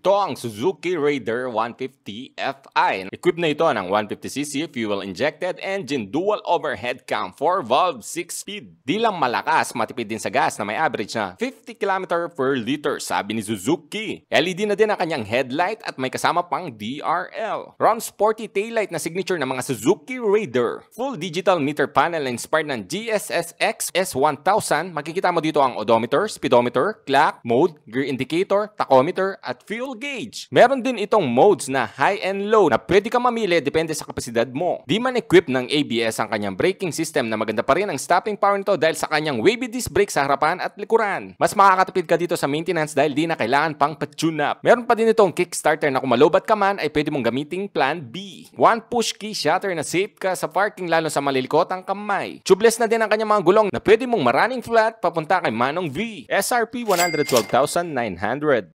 Ito ang Suzuki Raider 150 Fi. Equipped na ito ng 150cc fuel injected engine dual overhead cam 4 valve 6-speed. Di lang malakas, matipid din sa gas na may average na 50 km per liter sabi ni Suzuki. LED na din ang kanyang headlight at may kasama pang DRL. Ram sporty taillight na signature ng mga Suzuki Raider. Full digital meter panel inspired ng GSSX S1000. Makikita mo dito ang odometer, speedometer, clock, mode, gear indicator, tachometer at fuel fuel gauge. Meron din itong modes na high and low na pwede kang mamili depende sa kapasidad mo. Di man equipped ng ABS ang kanyang braking system na maganda pa rin ang stopping power nito dahil sa kanyang wavy disc brake sa harapan at likuran. Mas makakatipid ka dito sa maintenance dahil di na kailangan pang pa-tune up. Meron pa din itong kickstarter na kung malobat ka man ay pwede mong gamitin plan B. One push key shutter na safe ka sa parking lalo sa malilikot ang kamay. Tubeless na din ang kanyang mga gulong na pwede mong maraming flat papunta kay Manong V. SRP 112,900.